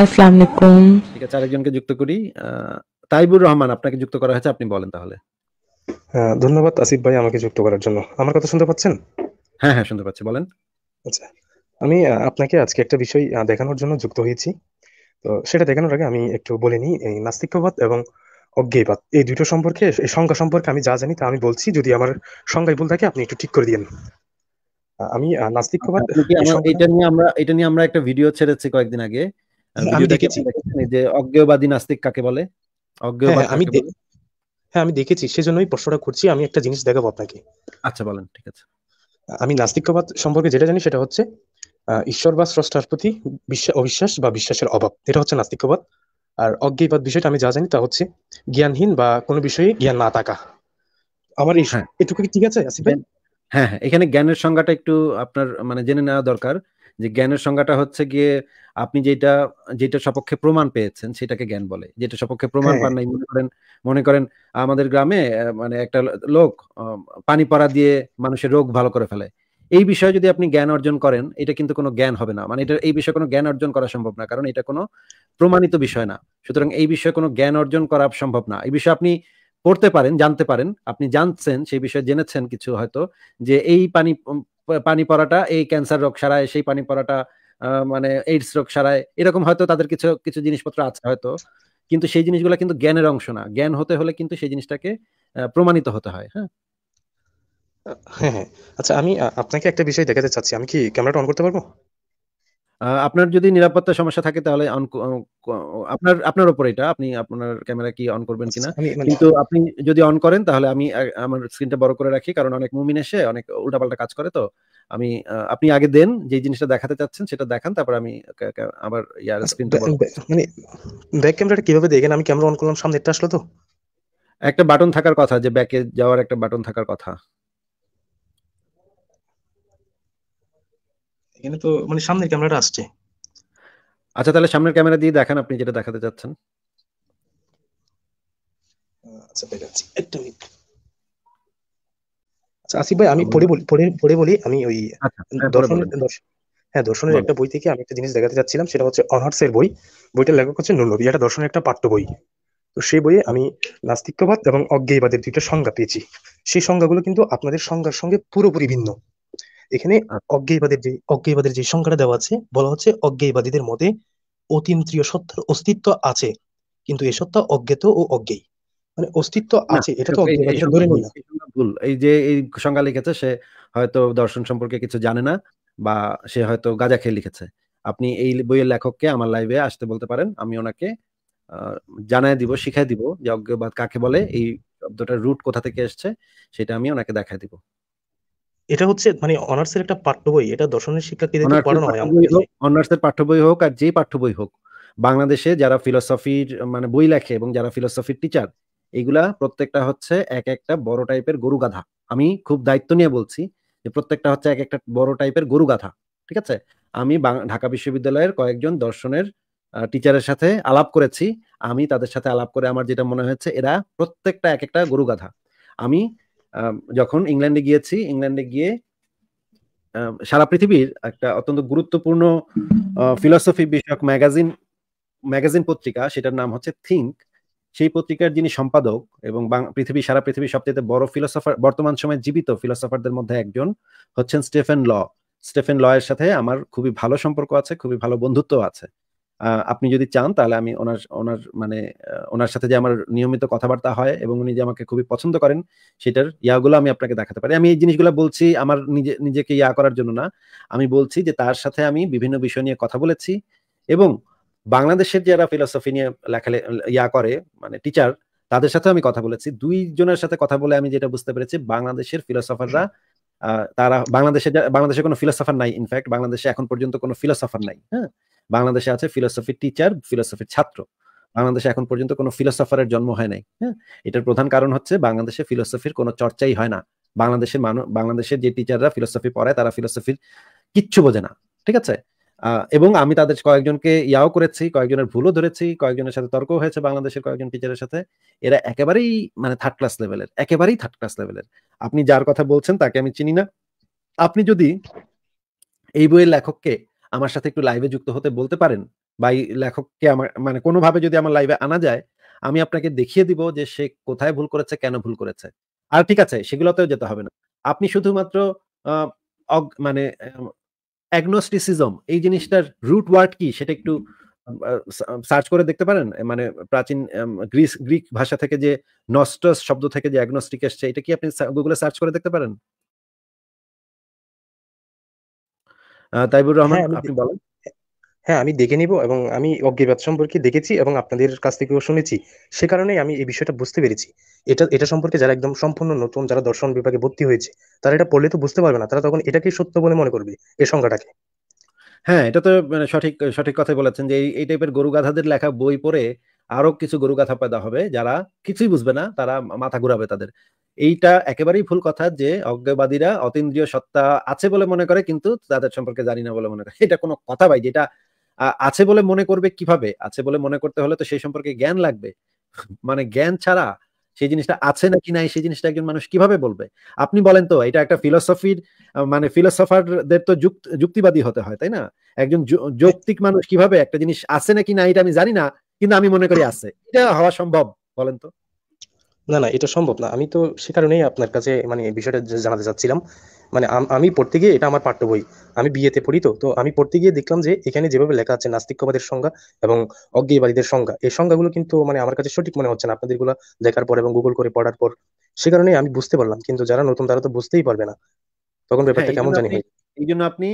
আসসালামু আলাইকুম ঠিক আছে আরেকজনকে যুক্ত করি তাইবুর রহমান আপনাকে যুক্ত করা হয়েছে আপনি বলেন তাহলে হ্যাঁ, ধন্যবাদ আসিফ ভাই আমাকে যুক্ত করার জন্য আমার কথা শুনতে পাচ্ছেন হ্যাঁ হ্যাঁ শুনতে পাচ্ছি বলেন আচ্ছা আমি আপনাকে আজকে একটা বিষয় দেখানোর জন্য যুক্ত হয়েছি তো সেটা দেখানোর আগে আমি একটু বলে নিই এই নাস্তিক্যবাদ এবং অজ্ঞেয়বাদ এই দুটো সম্পর্কে এই সংজ্ঞা সম্পর্কে আমি যা জানি তা আমি বলছি যদি আমার সংজ্ঞায় ভুল থাকে আপনি একটু ঠিক করে দিন আমি নাস্তিক্যবাদ এটা নিয়ে আমরা এটা নিয়ে আমরা একটা ভিডিও ছেড়েছি কয়েকদিন আগে যে অজ্ঞেয়বাদী নাস্তিক কাকে বলে হ্যাঁ, হ্যাঁ, আমি হ্যাঁ আমি দেখেছি সেজন্যই প্রশ্নটা করছি আমি একটা জিনিস দেখাবো আপনাকে আচ্ছা বলেন ঠিক আছে আমি নাস্তিকবাদ সম্পর্কে যেটা জানি সেটা হচ্ছে ঈশ্বর বা স্রষ্টার প্রতি অবিশ্বাস বা বিশ্বাসের অভাব এটা হচ্ছে নাস্তিকবাদ আর অজ্ঞবাদ বিষয়টা আমি যা জানি তা হচ্ছে জ্ঞানহীন বা কোনো বিষয়ে জ্ঞান না থাকা আমার হ্যাঁ। এটুকু ঠিক আছে আসিফ হ্যাঁ হ্যাঁ এখানে জ্ঞানের সংজ্ঞাটা একটু আপনার মানে জেনে নেওয়া দরকার যে জ্ঞানের সংজ্ঞাটা হচ্ছে গিয়ে আপনি যেটা যেটা সপক্ষে প্রমাণ পেয়েছেন সেটাকে জ্ঞান বলে যেটা সপক্ষে প্রমাণ হ্যাঁ। পান নাই মনে করেন মনে করেন আমাদের গ্রামে মানে একটা লোক পানি পড়া দিয়ে মানুষের রোগ ভালো করে ফেলে এই বিষয়ে যদি আপনি জ্ঞান অর্জন করেন এটা কিন্তু কোনো জ্ঞান হবে না মানে এটা এই বিষয়ে কোনো জ্ঞান অর্জন করা সম্ভব না কারণ এটা কোনো প্রমাণিত বিষয় না সুতরাং এই বিষয়ে কোনো জ্ঞান অর্জন করা সম্ভব না এই বিষয়ে আপনি পড়তে পারেন জানতে পারেন আপনি জানছেন সেই বিষয়ে জেনেছেন কিছু হয়তো যে এই পানি পানি পড়াটা এই ক্যান্সার রোগ সারায় সেই পানি পড়াটা মানে এইডস রোগ সারায় এরকম হয়তো তাদের কিছু কিছু জিনিসপত্র আছে হয়তো কিন্তু সেই জিনিসগুলো কিন্তু জ্ঞানের অংশ না জ্ঞান হতে হলে কিন্তু সেই জিনিসটাকে প্রমাণিত হতে হয় হ্যাঁ হ্যাঁ, হ্যাঁ আচ্ছা আমি আপনাকে একটা বিষয় দেখাতে চাচ্ছি আমি কি ক্যামেরাটা অন করতে পারবো আপনার যদি নিরাপত্তা সমস্যা থাকে তাহলে আপনার আপনার উপর এটা আপনি আপনার ক্যামেরা কি অন করবেন কিনা মানে কিন্তু আপনি যদি অন করেন তাহলে আমি আমার স্ক্রিনটা বড় করে রাখি কারণ অনেক মুমিন এসে অনেক উল্টাপাল্টা কাজ করে তো আমি আপনি আগে দেন যে জিনিসটা দেখাতে চাচ্ছেন সেটা দেখান তারপর আমি আবার ইয়ার স্ক্রিনটা আচ্ছা, মানে ব্যাক ক্যামেরাটা কিভাবে দেখেন আমি ক্যামেরা অন করলাম সামনে এটা আসলো তো একটা বাটন থাকার কথা যে ব্যাকে যাওয়ার একটা বাটন থাকার কথা এখানে তো মানে সামনের ক্যামেরাটা আসছে আচ্ছা তাহলে সামনের ক্যামেরা দিয়ে দেখান আপনি যেটা দেখাতে চাচ্ছেন আচ্ছা দেখাচ্ছি আচ্ছা, আসিফ ভাই আমি আচ্ছা, পড়ে বলি পড়ে বলি আমি ওই আচ্ছা, হ্যাঁ, দর্শন হ্যাঁ দর্শনের একটা বই থেকে আমি একটা জিনিস দেখাতে চাচ্ছিলাম সেটা হচ্ছে অনার্স এর বই বইটার লেখক হচ্ছে নুরনবী এটা দর্শনের একটা পাঠ্য বই তো সেই বইয়ে আমি নাস্তিক্যবাদ এবং অজ্ঞেয়বাদের দুইটা সংজ্ঞা পেয়েছি সেই সংজ্ঞাগুলো কিন্তু আপনাদের সংজ্ঞার সঙ্গে পুরোপুরি ভিন্ন এখানে অজ্ঞেয়বাদের যে অজ্ঞেয়বাদের যে সংখ্যাটা দেওয়া আছে বলা হচ্ছে অজ্ঞেয়বাদীদের মতে অতীন্দ্রিয় সত্তার অস্তিত্ব আছে কিন্তু এ সত্তা অজ্ঞাত ও অজ্ঞেয় মানে অস্তিত্ব আছে এটা তো ধরে নিই ভুল এই যে এই সংজ্ঞা লিখেছে সে হয়তো দর্শন সম্পর্কে কিছু জানে না বা সে হয়তো গাঁজা খেয়ে লিখেছে আপনি এই বইয়ের লেখককে আমার লাইভে আসতে বলতে পারেন আমি ওনাকে জানাই দিব শিখাই দিব যে অজ্ঞবাদ কাকে বলে এই শব্দটার রুট কোথা থেকে এসছে সেটা আমি ওনাকে দেখাই দিব এটা হচ্ছে মানে অনার্সের একটা পাঠ্য বই এটা দর্শনের শিক্ষার্থীদের পড়ানো হয় অনার্সের পাঠ্য বই হোক আর যেই পাঠ্য বই হোক বাংলাদেশে যারা ফিলোসফির মানে বই লেখে এবং যারা ফিলোসফির টিচার এগুলা প্রত্যেকটা হচ্ছে এক একটা বড় টাইপের গরু গাধা আমি খুব দায়িত্ব নিয়ে বলছি যে প্রত্যেকটা হচ্ছে এক একটা বড় টাইপের গরু গাধা ঠিক আছে আমি ঢাকা বিশ্ববিদ্যালয়ের কয়েকজন দর্শনের টিচারের সাথে আলাপ করেছি আমি তাদের সাথে আলাপ করে আমার যেটা মনে হয়েছে এরা প্রত্যেকটা এক একটা গরু গাধা আমি যখন ইংল্যান্ডে গিয়েছি ইংল্যান্ডে গিয়ে সারা পৃথিবীর একটা অত্যন্ত গুরুত্বপূর্ণ ফিলসফি বিষয়ক ম্যাগাজিন ম্যাগাজিন পত্রিকা সেটার নাম হচ্ছে থিঙ্ক সেই পত্রিকার যিনি সম্পাদক এবং পৃথিবী সারা পৃথিবীর সবচেয়ে বড় ফিলোসফার বর্তমান সময়ে জীবিত ফিলোসফারদের মধ্যে একজন হচ্ছেন স্টেফেন ল স্টেফেন ল এর সাথে আমার খুবই ভালো সম্পর্ক আছে খুবই ভালো বন্ধুত্ব আছে আপনি যদি চান তাহলে আমি ওনার ওনার মানে ওনার সাথে যে আমার নিয়মিত কথাবার্তা হয় এবং উনি যে আমাকে খুবই পছন্দ করেন সেটার ইয়াগুলো আমি আপনাকে দেখাতে পারি আমি এই জিনিসগুলো বলছি আমার নিজে নিজেকে ইয়া করার জন্য না আমি বলছি যে তার সাথে আমি বিভিন্ন বিষয় নিয়ে কথা বলেছি এবং বাংলাদেশের যারা ফিলসফি নিয়ে লেখা ইয়া করে মানে টিচার তাদের সাথে আমি কথা বলেছি দুইজনের সাথে কথা বলে আমি যেটা বুঝতে পেরেছি বাংলাদেশের ফিলসফাররা তারা বাংলাদেশে বাংলাদেশে কোনো ফিলোসফার নাই ইনফ্যাক্ট বাংলাদেশে এখন পর্যন্ত কোনো ফিলোসফার নাই হ্যাঁ বাংলাদেশে আছে ফিলোসফির টিচার ফিলোসফি ছাত্র বাংলাদেশে এখন পর্যন্ত কোনো ফিলোসফারের জন্ম হয় নাই হ্যাঁ এটার প্রধান কারণ হচ্ছে বাংলাদেশে ফিলোসফির কোনো চর্চাই হয় না বাংলাদেশের মানুষ বাংলাদেশের যে টিচাররা ফিলোসফি পড়ায় তারা ফিলোসফির কিচ্ছু বোঝে না ঠিক আছে এবং আমি তাদের কয়েকজনকে ইয়াও করেছি কয়েকজনের ভুলও ধরেছি কয়েকজনের সাথে তর্ক হয়েছে বাংলাদেশের কয়েকজন টিচারের সাথে এরা একেবারেই মানে থার্ড ক্লাস লেভেলের একেবারেই থার্ড ক্লাস লেভেলের আপনি যার কথা বলছেন তাকে আমি চিনি না আপনি যদি এই বইয়ের লেখককে আমার সাথে একটু লাইভে যুক্ত হতে বলতে পারেন বা এই লেখককে আমার মানে কোনোভাবে যদি আমার লাইভে আনা যায় আমি আপনাকে দেখিয়ে দিব যে সে কোথায় ভুল করেছে কেন ভুল করেছে আর ঠিক আছে সেগুলোতেও যেতে হবে না আপনি শুধুমাত্র মানে অ্যাগনোস্টিসিজম এই জিনিসটার রুট ওয়ার্ড কি সেটা একটু সার্চ করে দেখতে পারেন মানে প্রাচীন গ্রিস গ্রিক ভাষা থেকে যে নস্টস শব্দ থেকে যে অ্যাগনোস্টিক এসছে এটা কি আপনি গুগলে সার্চ করে দেখতে পারেন তাইবুর রহমান হ্যাঁ, আপনি বলেন হ্যাঁ আমি দেখে নিব এবং আমি অজ্ঞেবাদ সম্পর্কে দেখেছি এবং আপনাদের কাছ থেকেও শুনেছি সে কারণেই আমি এই বিষয়টা বুঝতে পেরেছি এটা এটা সম্পর্কে যারা একদম সম্পূর্ণ নতুন যারা দর্শন বিভাগে ভর্তি হয়েছে তারা এটা পড়লে তো বুঝতে পারবে না তারা তখন এটাকেই সত্য বলে মনে করবে এই সংখ্যাটাকে হ্যাঁ এটা তো মানে সঠিক সঠিক কথাই বলেছেন যে এই টাইপের গরু গাধাদের লেখা বই পড়ে আরো কিছু গরু গাথা পয়দা হবে যারা কিছুই বুঝবে না তারা মাথা ঘুরাবে তাদের এইটা একেবারেই ভুল কথা যে অজ্ঞবাদীরা অতীন্দ্রিয় সত্তা আছে বলে মনে করে কিন্তু তাদের সম্পর্কে জানি না বলে মনে করে এটা কোনো কথা ভাই যেটা আছে বলে মনে করবে কিভাবে আছে বলে মনে করতে হলে তো সেই সম্পর্কে জ্ঞান লাগবে মানে জ্ঞান ছাড়া সেই জিনিসটা আছে নাকি নাই সেই জিনিসটা একজন মানুষ কিভাবে বলবে আপনি বলেন তো এটা একটা ফিলোসফির মানে ফিলোসফারদের তো যুক্তিবাদী হতে হয় তাই না একজন যৌক্তিক মানুষ কিভাবে একটা জিনিস আছে নাকি না এটা আমি জানি না কিন্তু আমি মনে করি আছে এটা হওয়া সম্ভব বলেন তো না না এটা সম্ভব না আমি তো সে কারণেই আপনার কাছে মানে বিষয়টা জানাতে চাচ্ছিলাম মানে আমি পড়তে গিয়ে এটা আমার পাঠ্য বই আমি বিয়েতে পড়ি তো তো আমি পড়তে গিয়ে দেখলাম যে এখানে যেভাবে লেখা আছে নাস্তিকবাদের সংজ্ঞা এবং অজ্ঞেয়বাদীদের সংজ্ঞা এই সংজ্ঞাগুলো কিন্তু মানে আমার কাছে সঠিক মনে হচ্ছে না আপনাদের গুলো দেখার পর এবং গুগল করে পড়ার পর সে কারণে আমি বুঝতে পারলাম কিন্তু যারা নতুন তারা তো বুঝতেই পারবে না তখন ব্যাপারটা হ্যাঁ, কেমন জানি হয় এই জন্য আপনি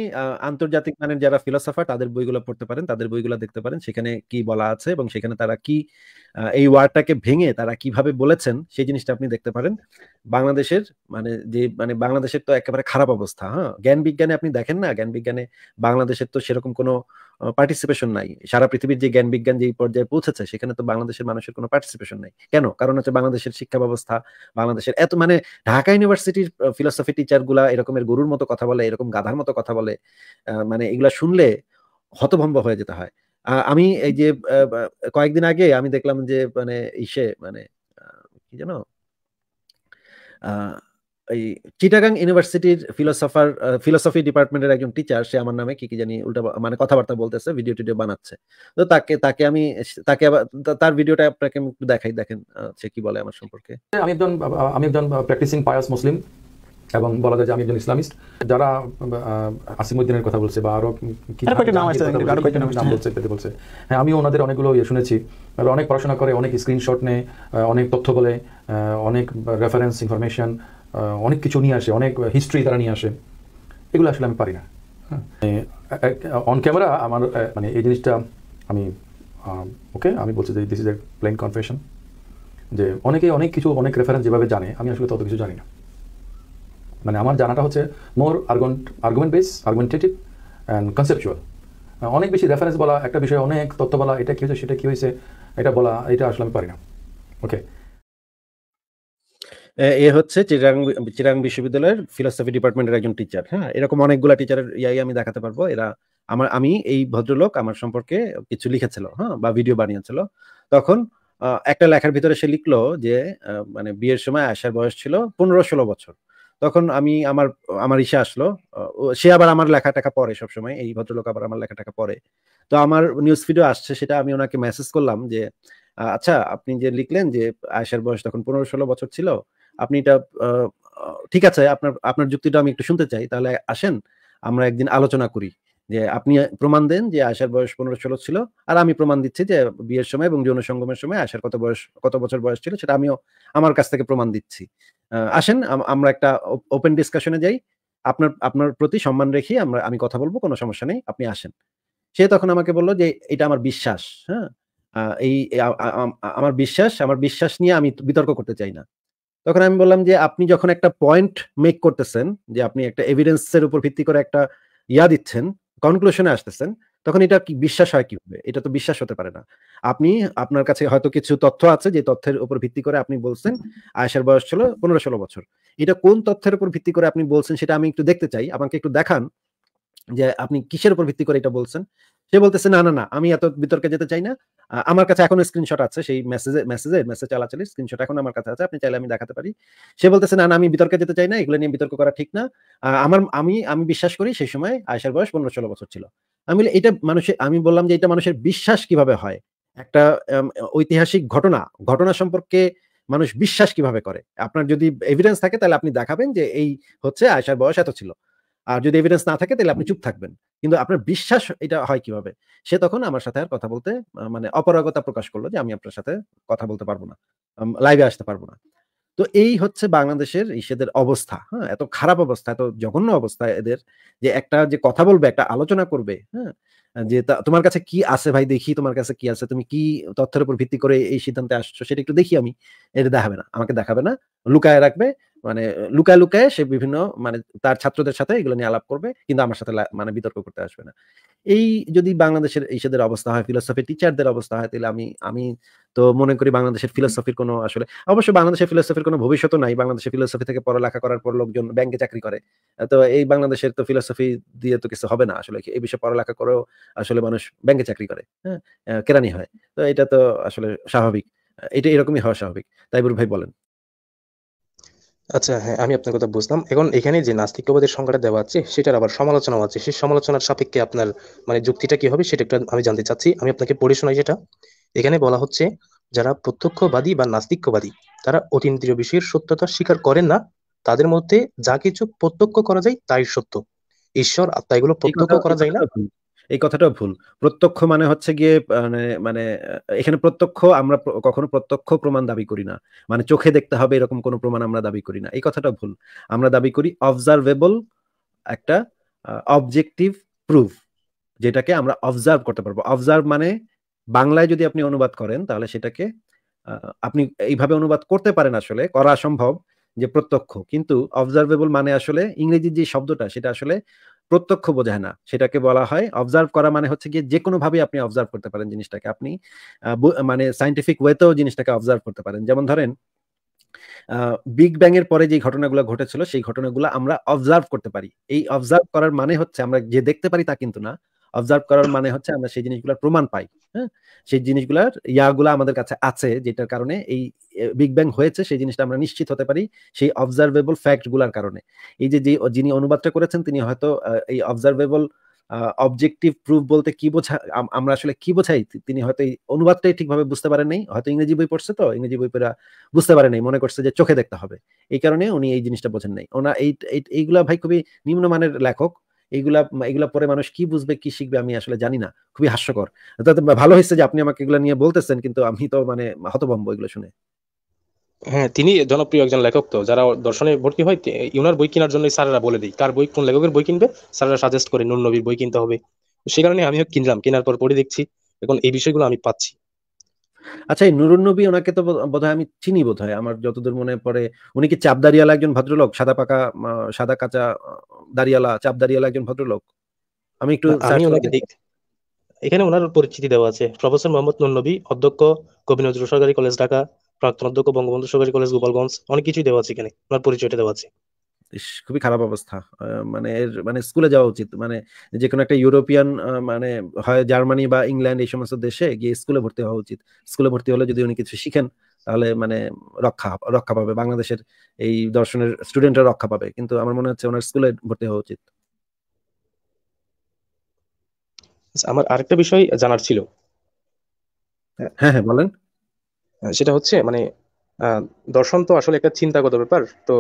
আন্তর্জাতিক মানের যারা ফিলোসফার তাদের বইগুলো পড়তে পারেন তাদের বইগুলো দেখতে পারেন সেখানে কি বলা আছে এবং সেখানে তারা কি এই ওয়ার্ডটাকে ভেঙে তারা কিভাবে বলেছেন সেই জিনিসটা আপনি দেখতে পারেন বাংলাদেশের মানে যে মানে বাংলাদেশের তো একেবারে খারাপ অবস্থা হ্যাঁ জ্ঞান বিজ্ঞানে আপনি দেখেন না জ্ঞান বিজ্ঞানে বাংলাদেশের তো সেরকম কোনো পার্টিসিপেশন নাই সারা পৃথিবীর যে জ্ঞান বিজ্ঞান যে পর্যায়ে পৌঁছেছে সেখানে তো বাংলাদেশের মানুষের কোনো পার্টিসিপেশন নাই কেন কারণ হচ্ছে বাংলাদেশের শিক্ষা ব্যবস্থা বাংলাদেশের এত মানে ঢাকা ইউনিভার্সিটির ফিলোসফি টিচারগুলা এরকমের গরুর মতো কথা বলে এরকম গাধার মতো কথা বলে মানে এগুলা শুনলে হতভম্ব হয়ে যেতে হয় আমি এই যে কয়েকদিন আগে আমি দেখলাম যে মানে ইসে মানে কি জানো এই চিটাগাং ইউনিভার্সিটির ফিলোসফার ফিলোসফি ডিপার্টমেন্টের একজন টিচার সে আমার নামে কি কি জানি উল্টা মানে কথাবার্তা বলতেছে ভিডিও টিডিও বানাচ্ছে তো তাকে তাকে আমি তাকে তার ভিডিওটা আপনাকে দেখাই দেখেন সে কি বলে আমার সম্পর্কে আমি একজন আমি একজন প্র্যাকটিসিং পায়াস মুসলিম এবং বলা যায় যে আমি একজন ইসলামিস্ট যারা আসিমুদ্দিনের কথা বলছে বা আরো নাম বলছে বলছে হ্যাঁ আমি ওনাদের অনেকগুলো ইয়ে শুনেছি অনেক পড়াশোনা করে অনেক স্ক্রিনশট নেয় অনেক তথ্য বলে অনেক রেফারেন্স ইনফরমেশন অনেক কিছু নিয়ে আসে অনেক হিস্ট্রি তারা নিয়ে আসে এগুলো আসলে আমি পারি না অন ক্যামেরা আমার মানে এই জিনিসটা আমি ওকে আমি বলছি যে this is a plain confession যে অনেকে অনেক কিছু অনেক রেফারেন্স যেভাবে জানে আমি আসলে তত কিছু জানি না মানে আমার জানাটা হচ্ছে more argument argument base argumentative and conceptual অনেক বেশি রেফারেন্স বলা একটা বিষয়ে অনেক তথ্য বলা এটা কী হয়েছে সেটা কী হয়েছে এটা বলা এটা আসলে আমি পারি না ওকে এ হচ্ছে চিরাং চিরাং বিশ্ববিদ্যালয়ের ফিলোসফি ডিপার্টমেন্টের একজন টিচার হ্যাঁ এরকম অনেকগুলা টিচারের ইয়াই আমি দেখাতে পারবো এরা আমার আমি এই ভদ্রলোক আমার সম্পর্কে কিছু লিখেছিল হ্যাঁ বা ভিডিও বানিয়েছিল তখন একটা লেখার ভিতরে সে লিখলো যে মানে বিয়ের সময় আসার বয়স ছিল পনেরো ষোলো বছর তখন আমি আমার আমার ইসে আসলো সে আবার আমার লেখা টাকা পড়ে সবসময় এই ভদ্রলোক আবার আমার লেখা টাকা পরে তো আমার নিউজ ফিডও আসছে সেটা আমি ওনাকে মেসেজ করলাম যে আচ্ছা আপনি যে লিখলেন যে আয়েশার বয়স তখন পনেরো ষোলো বছর ছিল আপনি এটা ঠিক আছে আপনার আপনার যুক্তিটা আমি একটু শুনতে চাই তাহলে আসেন আমরা একদিন আলোচনা করি যে আপনি প্রমাণ দেন যে আশার বয়স পনেরো ষোলো ছিল আর আমি প্রমাণ দিচ্ছি যে বিয়ের সময় এবং যৌন সঙ্গমের সময় আশার কত বয়স কত বছর বয়স ছিল সেটা আমিও আমার কাছ থেকে প্রমাণ দিচ্ছি আসেন আমরা একটা ওপেন ডিসকাশনে যাই আপনার আপনার প্রতি সম্মান রেখে আমরা আমি কথা বলবো কোনো সমস্যা নেই আপনি আসেন সে তখন আমাকে বললো যে এটা আমার বিশ্বাস হ্যাঁ এই আমার বিশ্বাস আমার বিশ্বাস নিয়ে আমি বিতর্ক করতে চাই না তখন আমি বললাম যে আপনি যখন একটা পয়েন্ট মেক করতেছেন যে আপনি একটা এভিডেন্সের উপর ভিত্তি করে একটা ইয়া দিচ্ছেন কনক্লুশনে আসতেছেন তখন এটা কি বিশ্বাস হয় কিভাবে এটা তো বিশ্বাস হতে পারে না আপনি আপনার কাছে হয়তো কিছু তথ্য আছে যে তথ্যের উপর ভিত্তি করে আপনি বলছেন আয়েশার বয়স ছিল পনেরো ষোলো বছর এটা কোন তথ্যের উপর ভিত্তি করে আপনি বলছেন সেটা আমি একটু দেখতে চাই আমাকে একটু দেখান যে আপনি কিসের উপর ভিত্তি করে এটা বলছেন সে বলতেছে না না না আমি এত বিতর্কে যেতে চাই না আমার কাছে এখন স্ক্রিনশট আছে সেই মেসেজে মেসেজে মেসেজ চালাচালি স্ক্রিনশট এখন আমার কাছে আছে আপনি চাইলে আমি দেখাতে পারি সে বলতেছে না না আমি বিতর্কে যেতে চাই না এগুলো নিয়ে বিতর্ক করা ঠিক না আমার আমি আমি বিশ্বাস করি সেই সময় আয়সার বয়স পনেরো ষোলো বছর ছিল আমি এটা মানুষের আমি বললাম যে এটা মানুষের বিশ্বাস কিভাবে হয় একটা ঐতিহাসিক ঘটনা ঘটনা সম্পর্কে মানুষ বিশ্বাস কিভাবে করে আপনার যদি এভিডেন্স থাকে তাহলে আপনি দেখাবেন যে এই হচ্ছে আয়সার বয়স এত ছিল আর যদি এভিডেন্স না থাকে তাহলে আপনি চুপ থাকবেন কিন্তু আপনার বিশ্বাস এটা হয় কিভাবে সে তখন আমার সাথে আর কথা বলতে মানে অপরাগতা প্রকাশ করলো যে আমি আপনার সাথে কথা বলতে পারবো না লাইভে আসতে পারবো না তো এই হচ্ছে বাংলাদেশের ইসেদের অবস্থা হ্যাঁ এত খারাপ অবস্থা এত জঘন্য অবস্থা এদের যে একটা যে কথা বলবে একটা আলোচনা করবে হ্যাঁ যে তোমার কাছে কি আছে ভাই দেখি তোমার কাছে কি আছে তুমি কি তথ্যের উপর ভিত্তি করে এই সিদ্ধান্তে আসছো সেটা একটু দেখি আমি এটা দেখাবে না আমাকে দেখাবে না লুকায় রাখবে মানে লুকায় লুকায় সে বিভিন্ন মানে তার ছাত্রদের সাথে এগুলো নিয়ে আলাপ করবে কিন্তু আমার সাথে মানে বিতর্ক করতে আসবে না এই যদি বাংলাদেশের এইসবের অবস্থা হয় ফিলোসফি টিচারদের অবস্থা হয় তাহলে আমি আমি তো মনে করি বাংলাদেশের ফিলোসফির কোনো আসলে অবশ্য বাংলাদেশের ফিলোসফির কোনো ভবিষ্যৎ নাই বাংলাদেশের ফিলোসফি থেকে পড়ালেখা করার পর লোকজন ব্যাংকে চাকরি করে তো এই বাংলাদেশের তো ফিলোসফি দিয়ে তো কিছু হবে না আসলে এই বিষয়ে পড়ালেখা করেও আসলে মানুষ ব্যাংকে চাকরি করে হ্যাঁ কেরানি হয় তো এটা তো আসলে স্বাভাবিক এটা এরকমই হওয়া স্বাভাবিক তাইবুর ভাই বলেন আচ্ছা হ্যাঁ আমি আপনার কথা বুঝলাম এখন এখানে যে নাস্তিক্যবাদের সংখ্যাটা দেওয়া আছে সেটার আবার সমালোচনাও আছে সেই সমালোচনার সাপেক্ষে আপনার মানে যুক্তিটা কি হবে সেটা একটু আমি জানতে চাচ্ছি আমি আপনাকে পড়ে শোনাই যেটা এখানে বলা হচ্ছে যারা প্রত্যক্ষবাদী বা নাস্তিক্যবাদী তারা অতীন্দ্রিয় বিষয়ের সত্যতা স্বীকার করেন না তাদের মধ্যে যা কিছু প্রত্যক্ষ করা যায় তাই সত্য ঈশ্বর আত্মা এগুলো প্রত্যক্ষ করা যায় না এই কথাটাও ভুল প্রত্যক্ষ মানে হচ্ছে গিয়ে মানে মানে এখানে প্রত্যক্ষ আমরা কখনো প্রত্যক্ষ প্রমাণ দাবি করি না মানে চোখে দেখতে হবে এরকম কোনো প্রমাণ আমরা দাবি করি না এই কথাটা ভুল আমরা দাবি করি অবজারভেবল একটা অবজেক্টিভ প্রুফ যেটাকে আমরা অবজার্ভ করতে পারবো অবজার্ভ মানে বাংলায় যদি আপনি অনুবাদ করেন তাহলে সেটাকে আপনি এইভাবে অনুবাদ করতে পারেন আসলে করা সম্ভব যে প্রত্যক্ষ কিন্তু অবজারভেবল মানে আসলে ইংরেজির যে শব্দটা সেটা আসলে প্রত্যক্ষ বোঝায় না সেটাকে বলা হয় অবজার্ভ করা মানে হচ্ছে গিয়ে যে কোনোভাবেই আপনি অবজার্ভ করতে পারেন জিনিসটাকে আপনি মানে সাইন্টিফিক ওয়েতেও জিনিসটাকে অবজার্ভ করতে পারেন যেমন ধরেন বিগ ব্যাং এর পরে যে ঘটনাগুলো ঘটেছিল সেই ঘটনাগুলো আমরা অবজার্ভ করতে পারি এই অবজার্ভ করার মানে হচ্ছে আমরা যে দেখতে পারি তা কিন্তু না অবজার্ভ করার মানে হচ্ছে আমরা সেই জিনিসগুলোর প্রমাণ পাই হ্যাঁ সেই জিনিসগুলোর ইয়াগুলো আমাদের কাছে আছে যেটার কারণে এই বিগ ব্যাং হয়েছে সেই জিনিসটা আমরা নিশ্চিত হতে পারি সেই অবজার্ভেবল গুলার কারণে এই যে যিনি অনুবাদটা করেছেন তিনি হয়তো এই অবজার্ভেবল অবজেক্টিভ প্রুফ বলতে কি বোঝা আমরা আসলে কি বোঝাই তিনি হয়তো এই অনুবাদটাই ঠিকভাবে বুঝতে পারেন নাই হয়তো ইংরেজি বই পড়ছে তো ইংরেজি বই পড়া বুঝতে পারে নাই মনে করছে যে চোখে দেখতে হবে এই কারণে উনি এই জিনিসটা বোঝেন নাই ওনা এই এইগুলা ভাই খুবই নিম্নমানের লেখক এইগুলা এগুলা পরে মানুষ কি বুঝবে কি শিখবে আমি আসলে জানি না খুবই হাস্যকর ভালো হয়েছে যে আপনি আমাকে এগুলা নিয়ে বলতেছেন কিন্তু আমি তো মানে হতভম্ব এগুলো শুনে হ্যাঁ তিনি জনপ্রিয় একজন লেখক তো যারা দর্শনে ভর্তি হয় ইউনার বই কেনার জন্য স্যারেরা বলে দিই কার বই কোন লেখকের বই কিনবে স্যারেরা সাজেস্ট করে নুন নবীর বই কিনতে হবে সে কারণে আমিও কিনলাম কেনার পর পড়ে দেখছি এখন এই বিষয়গুলো আমি পাচ্ছি আচ্ছা এই নুরুন নবী ওনাকে তো বোধহয় আমি চিনি বোধহয় আমার যতদূর মনে পড়ে উনি কি চাপ দাঁড়িয়ালা একজন ভদ্রলোক সাদা পাকা সাদা কাঁচা দাঁড়িয়ালা চাপ দাঁড়িয়ালা একজন ভদ্রলোক আমি একটু এখানে ওনার পরিচিতি দেওয়া আছে প্রফেসর মোহাম্মদ নুর নবী অধ্যক্ষ কবি নজরুল সরকারি কলেজ ঢাকা প্রাক্তন অধ্যক্ষ বঙ্গবন্ধু সরকারি কলেজ গোপালগঞ্জ অনেক কিছুই দেওয়া আছে এখানে ওনার পরিচয়টা দেওয়া আছে খুবই খারাপ অবস্থা মানে মানে স্কুলে যাওয়া উচিত মানে যে কোনো একটা ইউরোপিয়ান মানে হয় জার্মানি বা ইংল্যান্ড এই সমস্ত দেশে গিয়ে স্কুলে ভর্তি হওয়া উচিত স্কুলে ভর্তি হলে যদি উনি কিছু শিখেন তাহলে মানে রক্ষা রক্ষা পাবে বাংলাদেশের এই দর্শনের স্টুডেন্টরা রক্ষা পাবে কিন্তু আমার মনে হচ্ছে ওনার স্কুলে ভর্তি হওয়া উচিত আচ্ছা, আমার আরেকটা বিষয় জানার ছিল হ্যাঁ হ্যাঁ, হ্যাঁ বলেন সেটা হচ্ছে মানে দর্শন তো আসলে একটা চিন্তাগত ব্যাপার তো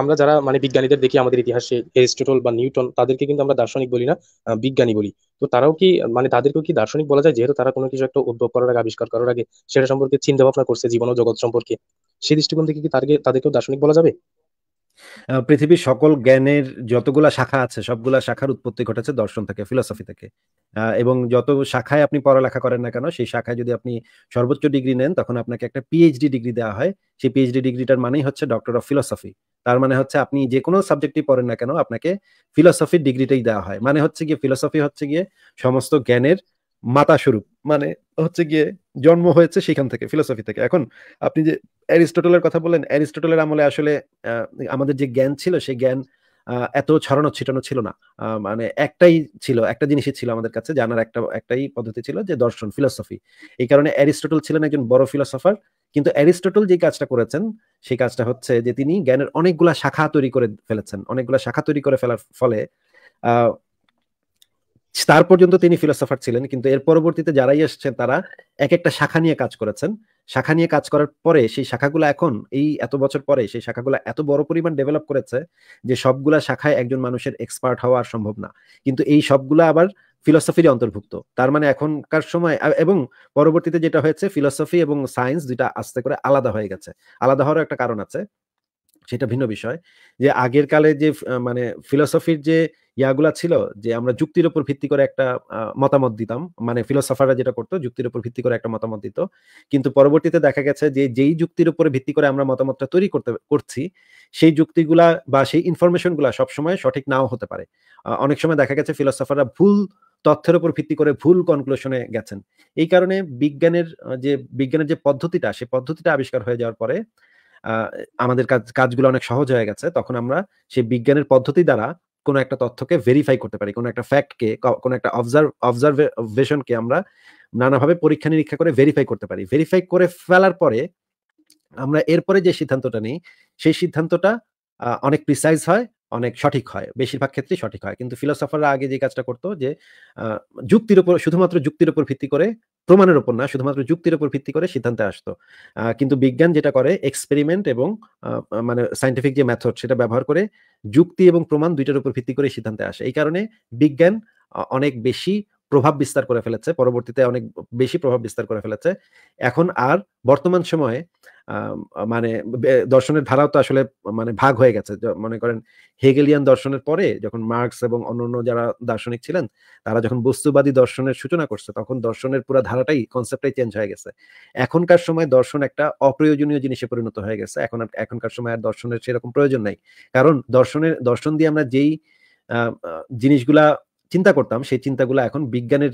আমরা যারা মানে বিজ্ঞানীদের দেখি আমাদের ইতিহাসে এরিস্টটল বা নিউটন তাদেরকে কিন্তু আমরা দার্শনিক বলি না বিজ্ঞানী বলি তো তারাও কি মানে তাদেরকেও কি দার্শনিক বলা যায় যেহেতু তারা কোনো কিছু একটা উদ্ভব করার আগে আবিষ্কার করার আগে সেটা সম্পর্কে চিন্তা ভাবনা করছে জীবন ও জগৎ সম্পর্কে সেই দৃষ্টিকোণ থেকে কি তাদেরকে তাদেরকেও দার্শনিক বলা যাবে পৃথিবীর সকল জ্ঞানের যতগুলা শাখা আছে সবগুলা শাখার উৎপত্তি ঘটেছে দর্শন থেকে ফিলোসফি থেকে এবং যত শাখায় আপনি পড়ালেখা করেন না কেন সেই শাখায় যদি আপনি সর্বোচ্চ ডিগ্রি নেন তখন আপনাকে একটা পিএইচডি ডিগ্রি দেওয়া হয় সেই পিএইচডি ডিগ্রিটার মানেই হচ্ছে ডক্টর অফ ফিলোসফি তার মানে হচ্ছে আপনি যে কোনো সাবজেক্টই পড়েন না কেন আপনাকে ফিলসফির ডিগ্রিটাই দেওয়া হয় মানে হচ্ছে গিয়ে ফিলসফি হচ্ছে গিয়ে সমস্ত জ্ঞানের মাতা স্বরূপ মানে হচ্ছে গিয়ে জন্ম হয়েছে সেখান থেকে ফিলসফি থেকে এখন আপনি যে অ্যারিস্টোটলের কথা বলেন অ্যারিস্টোটলের আমলে আসলে আমাদের যে জ্ঞান ছিল সেই জ্ঞান এত ছড়ানো ছিটানো ছিল না মানে একটাই ছিল একটা জিনিসই ছিল আমাদের কাছে জানার একটা একটাই পদ্ধতি ছিল যে দর্শন ফিলসফি এই কারণে অ্যারিস্টোটল ছিলেন একজন বড় ফিলসফার কিন্তু অ্যারিস্টটল যে কাজটা করেছেন সেই কাজটা হচ্ছে যে তিনি জ্ঞানের অনেকগুলা শাখা তৈরি করে ফেলেছেন অনেকগুলা শাখা তৈরি করে ফেলার ফলে তার পর্যন্ত তিনি ফিলোসফার ছিলেন কিন্তু এর পরবর্তীতে যারাই এসছেন তারা এক একটা শাখা নিয়ে কাজ করেছেন শাখা নিয়ে কাজ করার পরে সেই শাখাগুলো এখন এই এত বছর পরে সেই শাখাগুলো এত বড় পরিমাণ ডেভেলপ করেছে যে সবগুলা শাখায় একজন মানুষের এক্সপার্ট হওয়া আর সম্ভব না কিন্তু এই সবগুলা আবার ফিলসফির অন্তর্ভুক্ত তার মানে এখনকার সময় এবং পরবর্তীতে যেটা হয়েছে ফিলসফি এবং সায়েন্স দুইটা আস্তে করে আলাদা হয়ে গেছে আলাদা হওয়ার একটা কারণ আছে সেটা ভিন্ন বিষয় যে আগের কালে যে মানে ফিলসফির যে ইয়াগুলা ছিল যে আমরা যুক্তির উপর ভিত্তি করে একটা মতামত দিতাম মানে ফিলোসফাররা যেটা করতো যুক্তির উপর ভিত্তি করে একটা মতামত দিত কিন্তু পরবর্তীতে দেখা গেছে যে যেই যুক্তির উপরে ভিত্তি করে আমরা মতামতটা তৈরি করতে করছি সেই যুক্তিগুলা বা সেই ইনফরমেশনগুলা সবসময় সঠিক নাও হতে পারে অনেক সময় দেখা গেছে ফিলোসফাররা ভুল তথ্যের উপর ভিত্তি করে ভুল কনক্লুশনে গেছেন এই কারণে বিজ্ঞানের যে বিজ্ঞানের যে পদ্ধতিটা সে পদ্ধতিটা আবিষ্কার হয়ে যাওয়ার পরে আমাদের কাজ কাজগুলো অনেক সহজ হয়ে গেছে তখন আমরা সেই বিজ্ঞানের পদ্ধতি দ্বারা কোনো একটা তথ্যকে ভেরিফাই করতে পারি কোনো একটা ফ্যাক্টকে কোনো একটা অবজার্ভ অবজারভেশনকে আমরা নানাভাবে পরীক্ষা নিরীক্ষা করে ভেরিফাই করতে পারি ভেরিফাই করে ফেলার পরে আমরা এরপরে যে সিদ্ধান্তটা নিই সেই সিদ্ধান্তটা অনেক প্রিসাইজ হয় অনেক সঠিক হয় বেশিরভাগ ক্ষেত্রেই সঠিক হয় কিন্তু ফিলোসফাররা আগে যে কাজটা করতো যে যুক্তির উপর শুধুমাত্র যুক্তির উপর ভিত্তি করে প্রমাণের উপর না শুধুমাত্র যুক্তির উপর ভিত্তি করে সিদ্ধান্তে আসতো কিন্তু বিজ্ঞান যেটা করে এক্সপেরিমেন্ট এবং মানে সাইন্টিফিক যে মেথড সেটা ব্যবহার করে যুক্তি এবং প্রমাণ দুইটার উপর ভিত্তি করে সিদ্ধান্তে আসে এই কারণে বিজ্ঞান অনেক বেশি প্রভাব বিস্তার করে ফেলেছে পরবর্তীতে অনেক বেশি প্রভাব বিস্তার করে ফেলেছে এখন আর বর্তমান সময়ে মানে দর্শনের ধারাও তো আসলে মানে ভাগ হয়ে গেছে মনে করেন হেগেলিয়ান দর্শনের পরে যখন মার্কস এবং অন্যান্য যারা দার্শনিক ছিলেন তারা যখন বস্তুবাদী দর্শনের সূচনা করছে তখন দর্শনের পুরো ধারাটাই কনসেপ্টটাই চেঞ্জ হয়ে গেছে এখনকার সময় দর্শন একটা অপ্রয়োজনীয় জিনিসে পরিণত হয়ে গেছে এখন এখনকার সময় আর দর্শনের সেরকম প্রয়োজন নাই কারণ দর্শনের দর্শন দিয়ে আমরা যেই জিনিসগুলা চিন্তা করতাম সেই চিন্তাগুলো এখন বিজ্ঞানের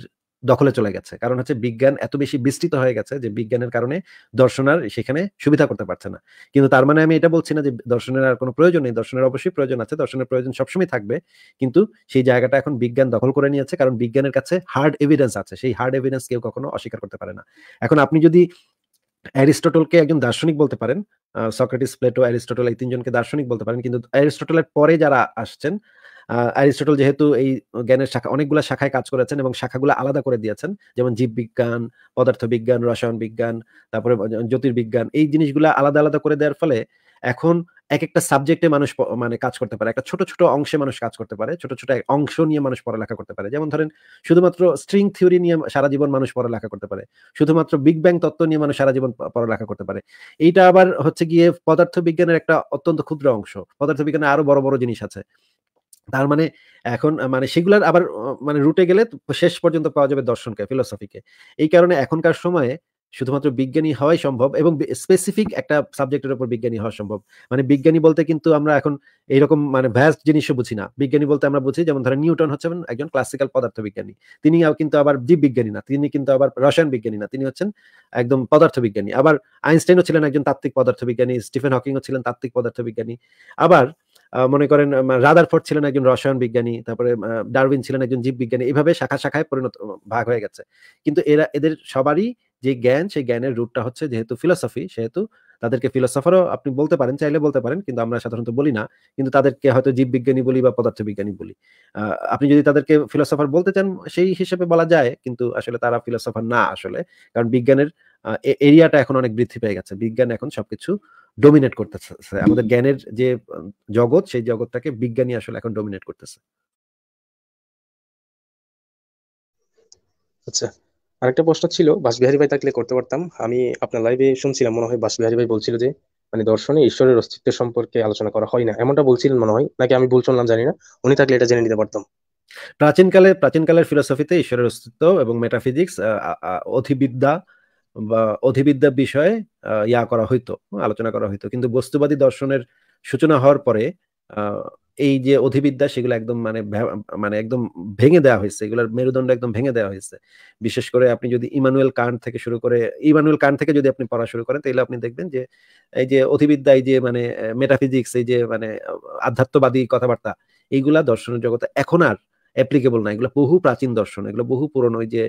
দখলে চলে গেছে কারণ হচ্ছে বিজ্ঞান এত বেশি বিস্তৃত হয়ে গেছে যে বিজ্ঞানের কারণে দর্শনার সেখানে সুবিধা করতে পারছে না কিন্তু তার মানে আমি এটা বলছি না যে দর্শনের আর কোনো প্রয়োজন নেই দর্শনের অবশ্যই প্রয়োজন আছে দর্শনের প্রয়োজন সবসময় থাকবে কিন্তু সেই জায়গাটা এখন বিজ্ঞান দখল করে নিয়েছে কারণ বিজ্ঞানের কাছে হার্ড এভিডেন্স আছে সেই হার্ড এভিডেন্স কেউ কখনো অস্বীকার করতে পারে না এখন আপনি যদি অ্যারিস্টটলকে একজন দার্শনিক বলতে পারেন সক্রেটিস প্লেটো অ্যারিস্টটল এই তিনজনকে দার্শনিক বলতে পারেন কিন্তু অ্যারিস্টটলের পরে যারা আসছেন অ্যারিস্টটল যেহেতু এই জ্ঞানের শাখা অনেকগুলো শাখায় কাজ করেছেন এবং শাখাগুলো আলাদা করে দিয়েছেন যেমন জীববিজ্ঞান পদার্থবিজ্ঞান রসায়ন বিজ্ঞান তারপরে জ্যোতির্বিজ্ঞান এই জিনিসগুলো আলাদা আলাদা করে দেওয়ার ফলে এখন এক একটা সাবজেক্টে মানুষ মানে কাজ করতে পারে একটা ছোট ছোট অংশে মানুষ কাজ করতে পারে ছোট ছোট অংশ নিয়ে মানুষ পড়ালেখা করতে পারে যেমন ধরেন শুধুমাত্র স্ট্রিং থিওরি নিয়ে সারা জীবন মানুষ পড়ালেখা করতে পারে শুধুমাত্র বিগ ব্যাং তত্ত্ব নিয়ে মানুষ সারা জীবন পড়ালেখা করতে পারে এইটা আবার হচ্ছে গিয়ে পদার্থবিজ্ঞানের একটা অত্যন্ত ক্ষুদ্র অংশ পদার্থ বিজ্ঞানে আরো বড় বড় জিনিস আছে তার মানে এখন মানে সেগুলার আবার মানে রুটে গেলে শেষ পর্যন্ত পাওয়া যাবে দর্শনকে ফিলোসফিকে এই কারণে এখনকার সময়ে শুধুমাত্র বিজ্ঞানী হওয়াই সম্ভব এবং স্পেসিফিক একটা সাবজেক্টের উপর বিজ্ঞানী হওয়া সম্ভব মানে বিজ্ঞানী বলতে কিন্তু আমরা এখন এইরকম মানে ভ্যাস্ট জিনিসও বুঝি না বিজ্ঞানী বলতে আমরা বুঝি যেমন ধরেন নিউটন হচ্ছেন একজন ক্লাসিক্যাল পদার্থবিজ্ঞানী তিনি কিন্তু আবার জীববিজ্ঞানী না তিনি কিন্তু আবার রসায়ন বিজ্ঞানী না তিনি হচ্ছেন একদম পদার্থ বিজ্ঞানী আবার আইনস্টাইনও ছিলেন একজন তাত্ত্বিক পদার্থবিজ্ঞানী স্টিফেন হকিংও ছিলেন তাত্ত্বিক পদার্থ বিজ্ঞানী আবার মনে করেন রাদারফোর্ড ছিলেন একজন রসায়ন বিজ্ঞানী তারপরে ডারউইন ছিলেন একজন জীব বিজ্ঞানী এভাবে শাখা শাখায় পরিণত ভাগ হয়ে গেছে কিন্তু এরা এদের সবারই যে জ্ঞান সেই জ্ঞানের রুটটা হচ্ছে যেহেতু ফিলোসফি সেহেতু তাদেরকে ফিলোসফারও আপনি বলতে পারেন চাইলে বলতে পারেন কিন্তু আমরা সাধারণত বলি না কিন্তু তাদেরকে হয়তো জীব বিজ্ঞানী বলি বা পদার্থ বিজ্ঞানী বলি আপনি যদি তাদেরকে ফিলোসফার বলতে চান সেই হিসেবে বলা যায় কিন্তু আসলে তারা ফিলোসফার না আসলে কারণ বিজ্ঞানের এরিয়াটা এখন অনেক বৃদ্ধি পেয়ে গেছে বিজ্ঞান এখন সবকিছু ডোমিনেট করতেছে আমাদের জ্ঞানের যে জগৎ সেই জগৎটাকে বিজ্ঞানী আসলে এখন ডোমিনেট করতেছে আচ্ছা আরেকটা প্রশ্ন ছিল বাসবিহারী ভাই থাকলে করতে পারতাম আমি আপনার লাইভে শুনছিলাম মনে হয় বাসবিহারী ভাই বলছিল যে মানে দর্শনে ঈশ্বরের অস্তিত্ব সম্পর্কে আলোচনা করা হয় না এমনটা বলছিলেন মনে হয় নাকি আমি ভুল শুনলাম জানি না উনি থাকলে এটা জেনে নিতে পারতাম প্রাচীনকালে প্রাচীনকালের ফিলোসফিতে ঈশ্বরের অস্তিত্ব এবং মেটাফিজিক্স অধিবিদ্যা বা অধিবিদ্যা বিষয়ে ইয়া করা হইতো হ্যাঁ, আলোচনা করা হইতো কিন্তু বস্তুবাদী দর্শনের সূচনা হওয়ার পরে এই যে অধিবিদ্যা সেগুলো একদম মানে মানে একদম ভেঙে দেওয়া হয়েছে এগুলোর মেরুদণ্ড একদম ভেঙে দেওয়া হয়েছে বিশেষ করে আপনি যদি ইমানুয়েল কান থেকে শুরু করে ইমানুয়েল কান থেকে যদি আপনি পড়া শুরু করেন তাহলে আপনি দেখবেন যে এই যে অধিবিদ্যা এই যে মানে মেটাফিজিক্স এই যে মানে আধ্যাত্মবাদী কথাবার্তা এইগুলা দর্শনের জগতে এখন আর অ্যাপ্লিকেবল না এগুলো বহু প্রাচীন দর্শন এগুলো বহু পুরনো যে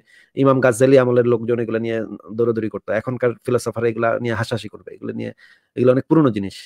ইমাম গাজ্জালি আমলের লোকজন এগুলো নিয়ে দৌড়াদৌড়ি করতো এখনকার ফিলোসফার এগুলা নিয়ে হাসাহাসি করবে এগুলো নিয়ে এগুলো অনেক পুরনো জিনিস